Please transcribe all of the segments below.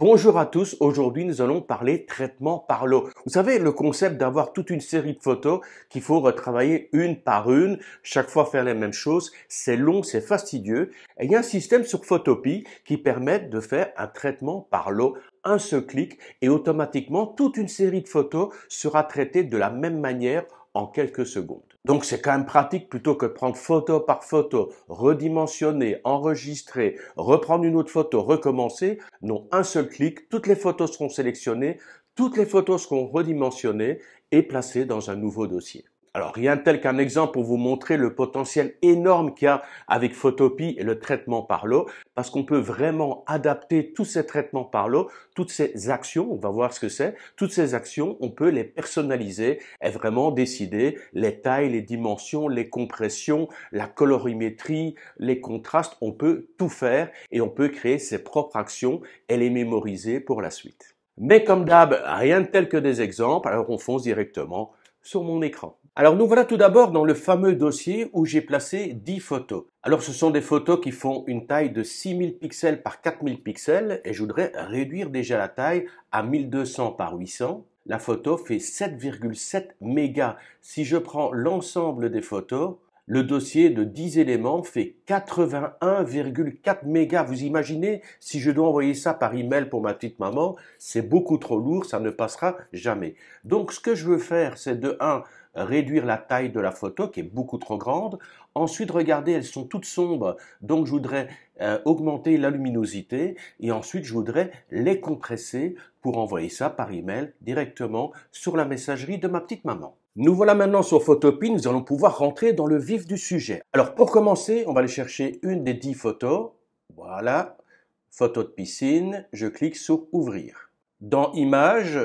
Bonjour à tous, aujourd'hui nous allons parler traitement par lot. Vous savez, le concept d'avoir toute une série de photos qu'il faut retravailler une par une, chaque fois faire les mêmes choses, c'est long, c'est fastidieux. il y a un système sur Photopie qui permet de faire un traitement par l'eau un seul clic et automatiquement toute une série de photos sera traitée de la même manière en quelques secondes. Donc c'est quand même pratique plutôt que prendre photo par photo, redimensionner, enregistrer, reprendre une autre photo, recommencer. Non, un seul clic, toutes les photos seront sélectionnées, toutes les photos seront redimensionnées et placées dans un nouveau dossier. Alors rien de tel qu'un exemple pour vous montrer le potentiel énorme qu'il y a avec Photopie et le traitement par l'eau, parce qu'on peut vraiment adapter tous ces traitements par l'eau, toutes ces actions, on va voir ce que c'est, toutes ces actions, on peut les personnaliser et vraiment décider les tailles, les dimensions, les compressions, la colorimétrie, les contrastes, on peut tout faire et on peut créer ses propres actions et les mémoriser pour la suite. Mais comme d'hab, rien de tel que des exemples, alors on fonce directement sur mon écran. Alors nous voilà tout d'abord dans le fameux dossier où j'ai placé 10 photos. Alors ce sont des photos qui font une taille de 6000 pixels par 4000 pixels et je voudrais réduire déjà la taille à 1200 par 800. La photo fait 7,7 mégas. Si je prends l'ensemble des photos, le dossier de 10 éléments fait 81,4 mégas. Vous imaginez, si je dois envoyer ça par email pour ma petite maman, c'est beaucoup trop lourd, ça ne passera jamais. Donc ce que je veux faire, c'est de 1, réduire la taille de la photo qui est beaucoup trop grande. Ensuite, regardez, elles sont toutes sombres, donc je voudrais euh, augmenter la luminosité et ensuite je voudrais les compresser pour envoyer ça par email directement sur la messagerie de ma petite maman. Nous voilà maintenant sur Photopie, nous allons pouvoir rentrer dans le vif du sujet. Alors pour commencer, on va aller chercher une des dix photos. Voilà, photo de piscine, je clique sur ouvrir. Dans images,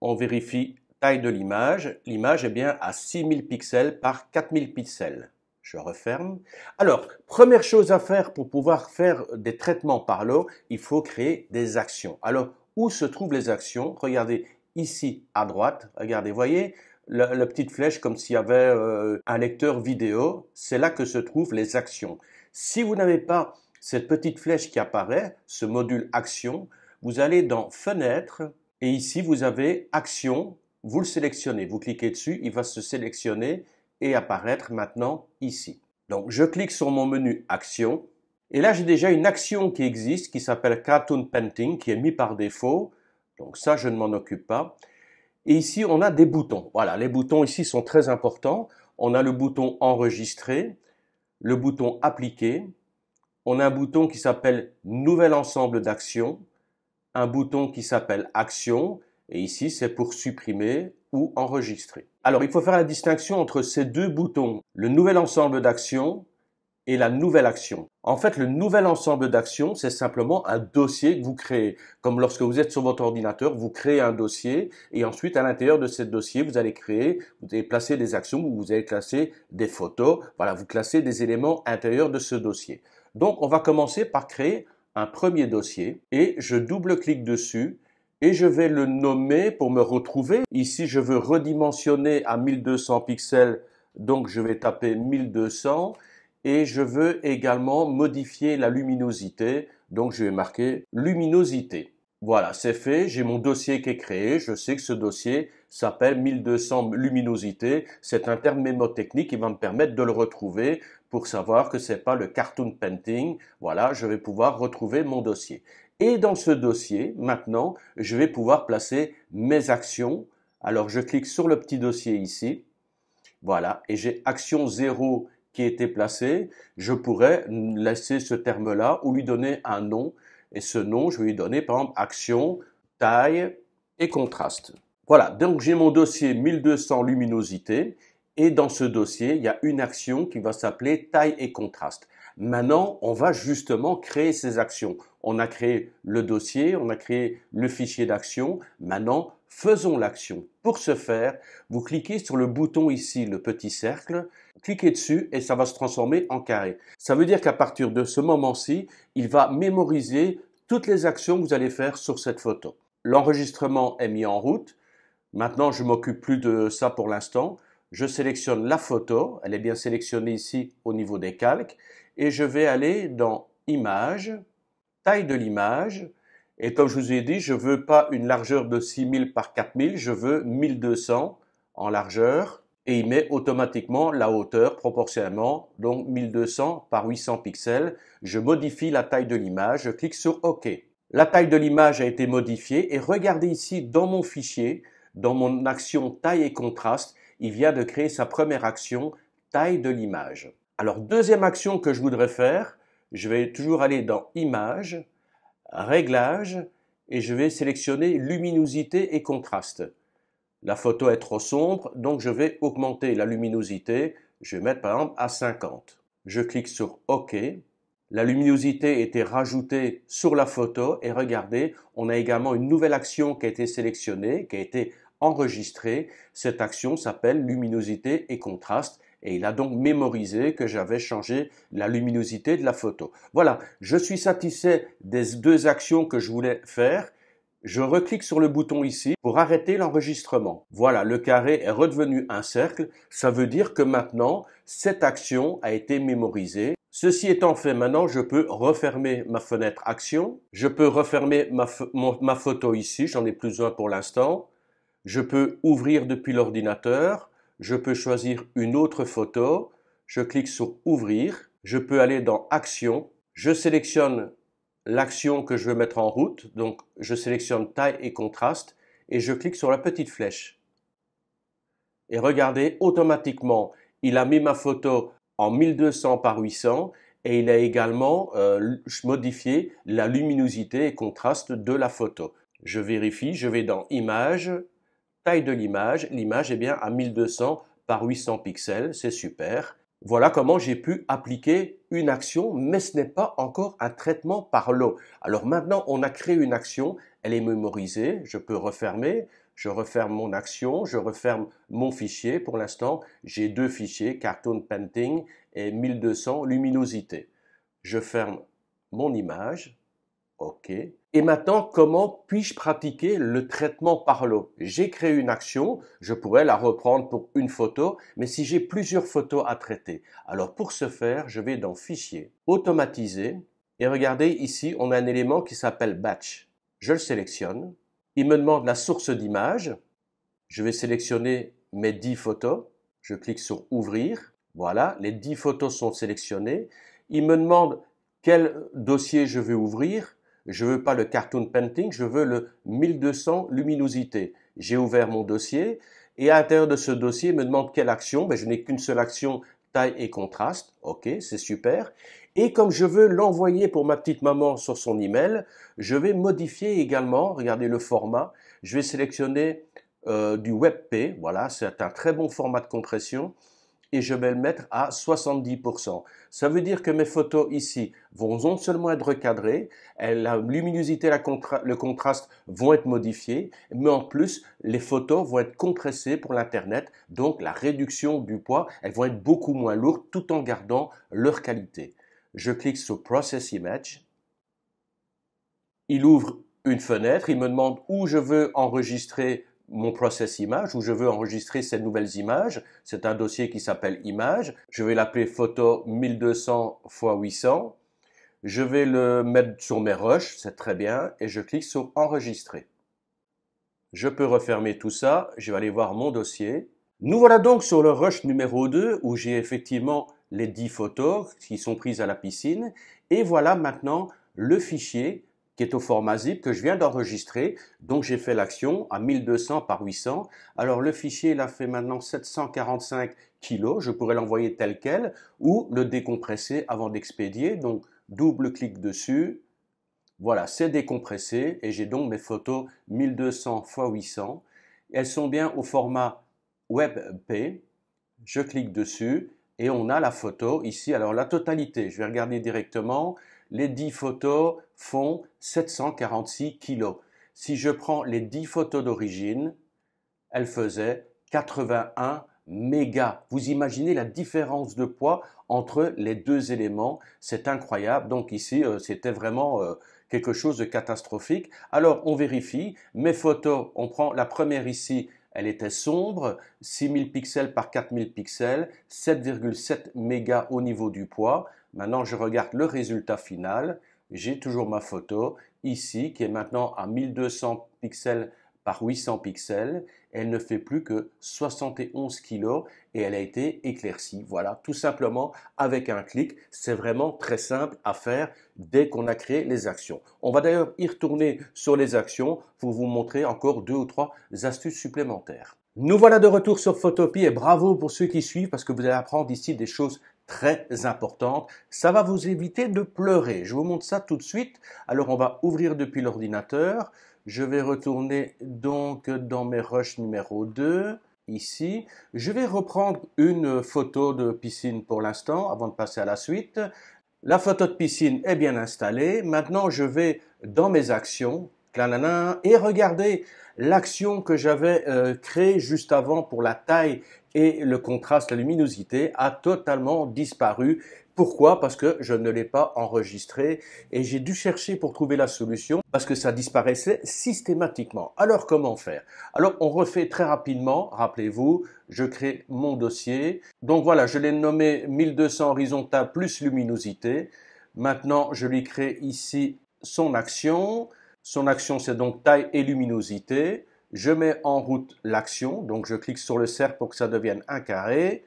on vérifie Taille de l'image. L'image est bien à 6000 pixels par 4000 pixels. Je referme. Alors, première chose à faire pour pouvoir faire des traitements par l'eau, il faut créer des actions. Alors, où se trouvent les actions Regardez ici à droite. Regardez, voyez la, petite flèche comme s'il y avait euh, un lecteur vidéo. C'est là que se trouvent les actions. Si vous n'avez pas cette petite flèche qui apparaît, ce module action, vous allez dans fenêtre et ici vous avez action vous le sélectionnez, vous cliquez dessus, il va se sélectionner et apparaître maintenant ici. Donc je clique sur mon menu Action et là j'ai déjà une action qui existe qui s'appelle Cartoon Painting qui est mis par défaut. Donc ça je ne m'en occupe pas. Et ici on a des boutons. Voilà, les boutons ici sont très importants. On a le bouton Enregistrer, le bouton Appliquer, on a un bouton qui s'appelle Nouvel ensemble d'actions, un bouton qui s'appelle Action et ici c'est pour supprimer ou enregistrer. Alors il faut faire la distinction entre ces deux boutons, le nouvel ensemble d'actions et la nouvelle action. En fait, le nouvel ensemble d'actions, c'est simplement un dossier que vous créez. Comme lorsque vous êtes sur votre ordinateur, vous créez un dossier et ensuite, à l'intérieur de ce dossier, vous allez créer, vous allez placer des actions, vous allez classer des photos, voilà, vous classez des éléments intérieurs de ce dossier. Donc, on va commencer par créer un premier dossier et je double-clique dessus et je vais le nommer pour me retrouver. Ici, je veux redimensionner à 1200 pixels, donc je vais taper 1200 et je veux également modifier la luminosité, donc je vais marquer luminosité. Voilà, c'est fait, j'ai mon dossier qui est créé, je sais que ce dossier s'appelle 1200 luminosité, c'est un terme mémotechnique qui va me permettre de le retrouver pour savoir que ce n'est pas le cartoon painting. Voilà, je vais pouvoir retrouver mon dossier. Et dans ce dossier, maintenant, je vais pouvoir placer mes actions. Alors, je clique sur le petit dossier ici. Voilà, et j'ai action 0 qui a été placée. Je pourrais laisser ce terme-là ou lui donner un nom. Et ce nom, je vais lui donner, par exemple, action, taille et contraste. Voilà, donc j'ai mon dossier 1200 luminosité. Et dans ce dossier, il y a une action qui va s'appeler taille et contraste. Maintenant, on va justement créer ces actions. On a créé le dossier, on a créé le fichier d'action. Maintenant, faisons l'action. Pour ce faire, vous cliquez sur le bouton ici, le petit cercle, cliquez dessus et ça va se transformer en carré. Ça veut dire qu'à partir de ce moment-ci, il va mémoriser toutes les actions que vous allez faire sur cette photo. L'enregistrement est mis en route. Maintenant, je m'occupe plus de ça pour l'instant. Je sélectionne la photo. Elle est bien sélectionnée ici au niveau des calques et je vais aller dans Image, taille de l'image. Et comme je vous ai dit, je ne veux pas une largeur de 6000 par 4000, je veux 1200 en largeur. Et il met automatiquement la hauteur proportionnellement, donc 1200 par 800 pixels. Je modifie la taille de l'image, je clique sur OK. La taille de l'image a été modifiée et regardez ici dans mon fichier, dans mon action taille et contraste, il vient de créer sa première action taille de l'image. Alors, deuxième action que je voudrais faire, je vais toujours aller dans Images, Réglages, et je vais sélectionner Luminosité et Contraste. La photo est trop sombre, donc je vais augmenter la luminosité. Je vais mettre par exemple à 50. Je clique sur OK. La luminosité a été rajoutée sur la photo et regardez, on a également une nouvelle action qui a été sélectionnée, qui a été enregistrée. Cette action s'appelle luminosité et contraste et il a donc mémorisé que j'avais changé la luminosité de la photo. Voilà, je suis satisfait des deux actions que je voulais faire. Je reclique sur le bouton ici pour arrêter l'enregistrement. Voilà, le carré est redevenu un cercle. Ça veut dire que maintenant, cette action a été mémorisée. Ceci étant fait, maintenant, je peux refermer ma fenêtre Action. Je peux refermer ma, photo ici, j'en ai plus un pour l'instant. Je peux ouvrir depuis l'ordinateur je peux choisir une autre photo, je clique sur Ouvrir, je peux aller dans Action, je sélectionne l'action que je veux mettre en route, donc je sélectionne taille et contraste et je clique sur la petite flèche. Et regardez, automatiquement, il a mis ma photo en 1200 par 800 et il a également euh, modifié la luminosité et contraste de la photo. Je vérifie, je vais dans Image. Taille de l'image, l'image est eh bien à 1200 par 800 pixels, c'est super. Voilà comment j'ai pu appliquer une action, mais ce n'est pas encore un traitement par lot. Alors maintenant, on a créé une action, elle est mémorisée, je peux refermer, je referme mon action, je referme mon fichier. Pour l'instant, j'ai deux fichiers, Cartoon Painting et 1200 Luminosité. Je ferme mon image, OK, et maintenant, comment puis-je pratiquer le traitement par lot J'ai créé une action, je pourrais la reprendre pour une photo, mais si j'ai plusieurs photos à traiter, alors pour ce faire, je vais dans Fichier, Automatiser, et regardez ici, on a un élément qui s'appelle Batch. Je le sélectionne, il me demande la source d'image, je vais sélectionner mes 10 photos, je clique sur Ouvrir, voilà, les 10 photos sont sélectionnées, il me demande quel dossier je veux ouvrir, je ne veux pas le cartoon painting, je veux le 1200 luminosité. J'ai ouvert mon dossier et à l'intérieur de ce dossier, il me demande quelle action. Ben, je n'ai qu'une seule action, taille et contraste. Ok, c'est super. Et comme je veux l'envoyer pour ma petite maman sur son email, je vais modifier également, regardez le format, je vais sélectionner euh, du WebP, voilà, c'est un très bon format de compression et je vais le mettre à 70%. Ça veut dire que mes photos ici vont non seulement être recadrées, la luminosité, la le contraste vont être modifiés, mais en plus, les photos vont être compressées pour l'Internet, donc la réduction du poids, elles vont être beaucoup moins lourdes tout en gardant leur qualité. Je clique sur Process Image. Il ouvre une fenêtre, il me demande où je veux enregistrer mon process image où je veux enregistrer ces nouvelles images. C'est un dossier qui s'appelle image. Je vais l'appeler photo 1200 x 800. Je vais le mettre sur mes rushs, c'est très bien, et je clique sur enregistrer. Je peux refermer tout ça, je vais aller voir mon dossier. Nous voilà donc sur le rush numéro 2 où j'ai effectivement les 10 photos qui sont prises à la piscine. Et voilà maintenant le fichier qui est au format zip que je viens d'enregistrer. Donc j'ai fait l'action à 1200 par 800. Alors le fichier, il a fait maintenant 745 kilos. Je pourrais l'envoyer tel quel ou le décompresser avant d'expédier. Donc double clic dessus. Voilà, c'est décompressé et j'ai donc mes photos 1200 x 800. Elles sont bien au format WebP. Je clique dessus et on a la photo ici. Alors la totalité, je vais regarder directement les 10 photos font 746 kilos. Si je prends les 10 photos d'origine, elles faisaient 81 mégas. Vous imaginez la différence de poids entre les deux éléments. C'est incroyable. Donc ici, euh, c'était vraiment euh, quelque chose de catastrophique. Alors, on vérifie. Mes photos, on prend la première ici, elle était sombre, 6000 pixels par 4000 pixels, 7,7 mégas au niveau du poids. Maintenant, je regarde le résultat final. J'ai toujours ma photo ici qui est maintenant à 1200 pixels par 800 pixels. Elle ne fait plus que 71 kilos et elle a été éclaircie. Voilà, tout simplement avec un clic. C'est vraiment très simple à faire dès qu'on a créé les actions. On va d'ailleurs y retourner sur les actions pour vous montrer encore deux ou trois astuces supplémentaires. Nous voilà de retour sur Photopie et bravo pour ceux qui suivent parce que vous allez apprendre ici des choses très importante. Ça va vous éviter de pleurer. Je vous montre ça tout de suite. Alors on va ouvrir depuis l'ordinateur. Je vais retourner donc dans mes rushs numéro 2 ici. Je vais reprendre une photo de piscine pour l'instant avant de passer à la suite. La photo de piscine est bien installée. Maintenant, je vais dans mes actions et regardez l'action que j'avais euh, créée juste avant pour la taille et le contraste, la luminosité a totalement disparu. Pourquoi Parce que je ne l'ai pas enregistré et j'ai dû chercher pour trouver la solution parce que ça disparaissait systématiquement. Alors comment faire Alors on refait très rapidement, rappelez-vous, je crée mon dossier. Donc voilà, je l'ai nommé 1200 horizontal plus luminosité. Maintenant, je lui crée ici son action. Son action, c'est donc taille et luminosité. Je mets en route l'action, donc je clique sur le cercle pour que ça devienne un carré.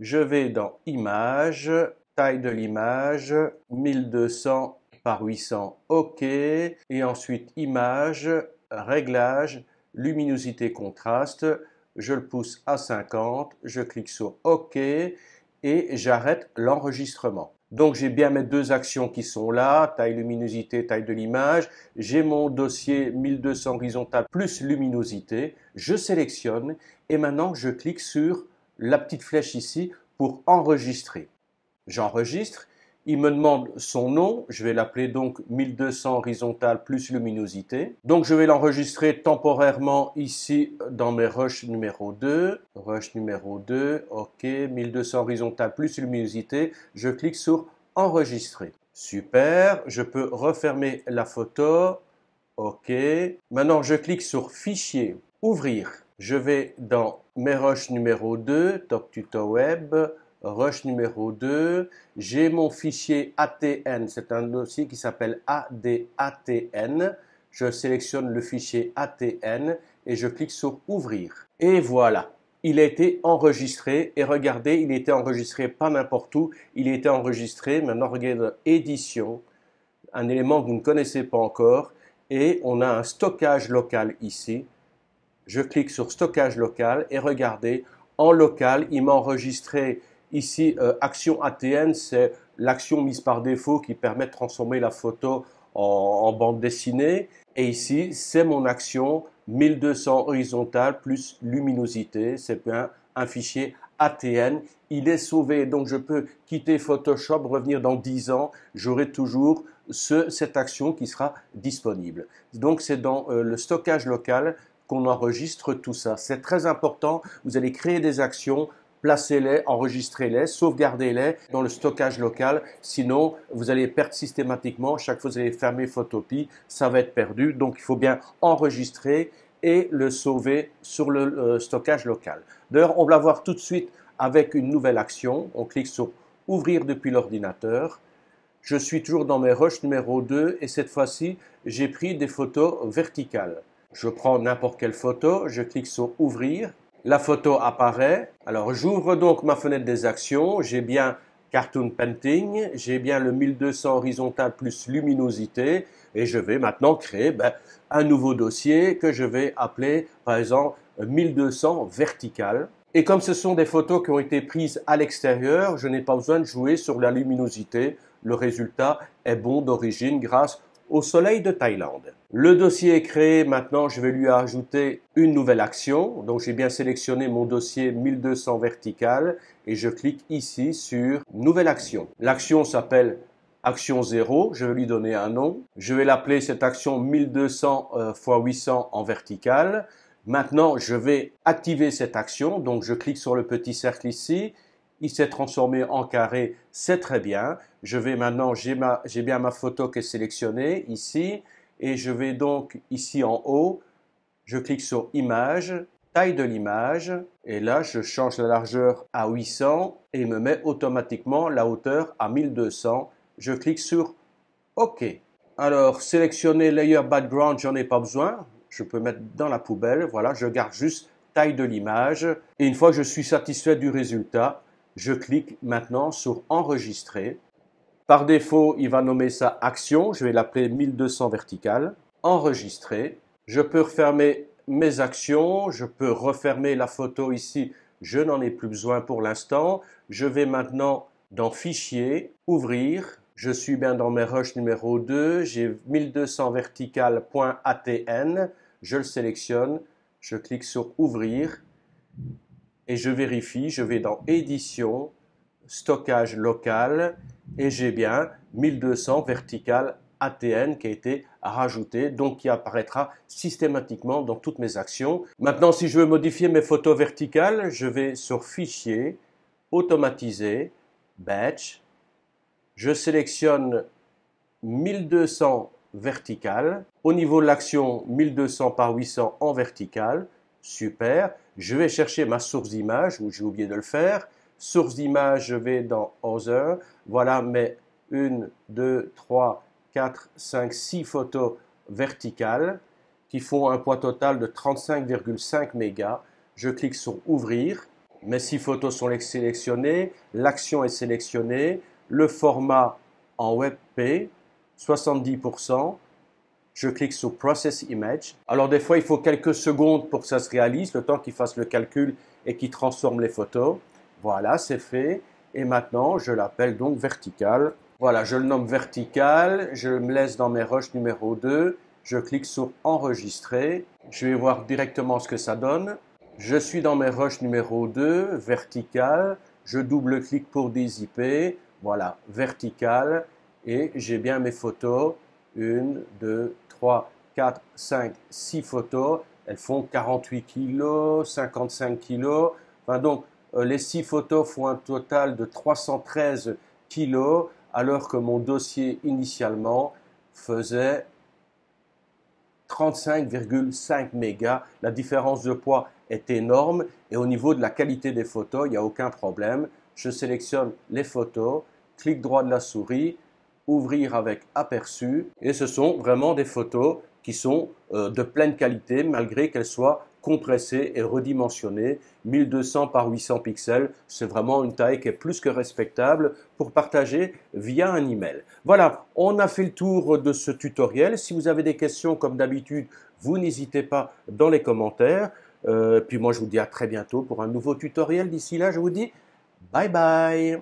Je vais dans Images, taille de l'image, 1200 par 800, OK. Et ensuite Images, Réglages, Luminosité, Contraste. Je le pousse à 50, je clique sur OK et j'arrête l'enregistrement. Donc j'ai bien mes deux actions qui sont là, taille luminosité, taille de l'image. J'ai mon dossier 1200 horizontal plus luminosité. Je sélectionne et maintenant je clique sur la petite flèche ici pour enregistrer. J'enregistre il me demande son nom, je vais l'appeler donc 1200 horizontal plus luminosité. Donc je vais l'enregistrer temporairement ici dans mes rushs numéro 2. Rush numéro 2, ok, 1200 horizontal plus luminosité. Je clique sur enregistrer. Super, je peux refermer la photo. Ok. Maintenant, je clique sur fichier, ouvrir. Je vais dans mes rushs numéro 2, Top Tuto Web rush numéro 2. J'ai mon fichier ATN, c'est un dossier qui s'appelle ADATN. Je sélectionne le fichier ATN et je clique sur Ouvrir. Et voilà, il a été enregistré. Et regardez, il était enregistré pas n'importe où. Il était enregistré, maintenant regardez, édition, un élément que vous ne connaissez pas encore. Et on a un stockage local ici. Je clique sur stockage local et regardez, en local, il m'a enregistré Ici, euh, action ATN, c'est l'action mise par défaut qui permet de transformer la photo en, bande dessinée. Et ici, c'est mon action 1200 horizontal plus luminosité. C'est un fichier ATN. Il est sauvé, donc je peux quitter Photoshop, revenir dans 10 ans. J'aurai toujours cette action qui sera disponible. Donc c'est dans euh, le stockage local qu'on enregistre tout ça. C'est très important. Vous allez créer des actions placez-les, enregistrez-les, sauvegardez-les dans le stockage local. Sinon, vous allez perdre systématiquement. Chaque fois que vous allez fermer Photopie, ça va être perdu. Donc, il faut bien enregistrer et le sauver sur le euh, stockage local. D'ailleurs, on va voir tout de suite avec une nouvelle action. On clique sur Ouvrir depuis l'ordinateur. Je suis toujours dans mes rushs numéro 2 et cette fois-ci, j'ai pris des photos verticales. Je prends n'importe quelle photo, je clique sur Ouvrir la photo apparaît. Alors j'ouvre donc ma fenêtre des actions, j'ai bien Cartoon Painting, j'ai bien le 1200 horizontal plus luminosité, et je vais maintenant créer ben, un nouveau dossier que je vais appeler par exemple 1200 vertical. Et comme ce sont des photos qui ont été prises à l'extérieur, je n'ai pas besoin de jouer sur la luminosité. Le résultat est bon d'origine grâce au soleil de Thaïlande. Le dossier est créé, maintenant je vais lui ajouter une nouvelle action. Donc j'ai bien sélectionné mon dossier 1200 vertical et je clique ici sur nouvelle action. L'action s'appelle action 0, je vais lui donner un nom. Je vais l'appeler cette action 1200 x 800 en vertical. Maintenant, je vais activer cette action, donc je clique sur le petit cercle ici il s'est transformé en carré, c'est très bien. Je vais maintenant, j'ai bien ma photo qui est sélectionnée ici, et je vais donc ici en haut, je clique sur Image, taille de l'image, et là je change la largeur à 800 et me met automatiquement la hauteur à 1200. Je clique sur OK. Alors sélectionner Layer Background, j'en ai pas besoin, je peux mettre dans la poubelle, voilà, je garde juste taille de l'image. Et une fois que je suis satisfait du résultat, je clique maintenant sur Enregistrer. Par défaut, il va nommer ça Action. Je vais l'appeler 1200 vertical. Enregistrer. Je peux refermer mes actions. Je peux refermer la photo ici. Je n'en ai plus besoin pour l'instant. Je vais maintenant dans Fichier, Ouvrir. Je suis bien dans mes rushs numéro 2. J'ai 1200 vertical.atn. Je le sélectionne. Je clique sur Ouvrir et je vérifie, je vais dans édition, stockage local et j'ai bien 1200 vertical ATN qui a été rajouté, donc qui apparaîtra systématiquement dans toutes mes actions. Maintenant, si je veux modifier mes photos verticales, je vais sur Fichier, Automatiser, Batch. Je sélectionne 1200 verticales. Au niveau de l'action, 1200 par 800 en vertical super. Je vais chercher ma source d'image, où j'ai oublié de le faire. Source d'image, je vais dans Other. Voilà mes 1, 2, 3, 4, 5, 6 photos verticales qui font un poids total de 35,5 mégas. Je clique sur Ouvrir. Mes 6 photos sont sélectionnées. L'action est sélectionnée. Le format en WebP, 70%. Je clique sur Process Image. Alors des fois, il faut quelques secondes pour que ça se réalise, le temps qu'il fasse le calcul et qu'il transforme les photos. Voilà, c'est fait. Et maintenant, je l'appelle donc vertical. Voilà, je le nomme vertical. Je me laisse dans mes rushs numéro 2. Je clique sur Enregistrer. Je vais voir directement ce que ça donne. Je suis dans mes rushs numéro 2, vertical. Je double-clique pour dézipper. Voilà, vertical. Et j'ai bien mes photos 1, 2, 3, 4, 5, 6 photos. Elles font 48 kilos, 55 kilos. donc, euh, les 6 photos font un total de 313 kilos, alors que mon dossier initialement faisait 35,5 mégas. La différence de poids est énorme et au niveau de la qualité des photos, il n'y a aucun problème. Je sélectionne les photos, clique droit de la souris, ouvrir avec aperçu. Et ce sont vraiment des photos qui sont euh, de pleine qualité malgré qu'elles soient compressées et redimensionnées. 1200 par 800 pixels, c'est vraiment une taille qui est plus que respectable pour partager via un email. Voilà, on a fait le tour de ce tutoriel. Si vous avez des questions, comme d'habitude, vous n'hésitez pas dans les commentaires. Euh, puis moi, je vous dis à très bientôt pour un nouveau tutoriel. D'ici là, je vous dis bye bye.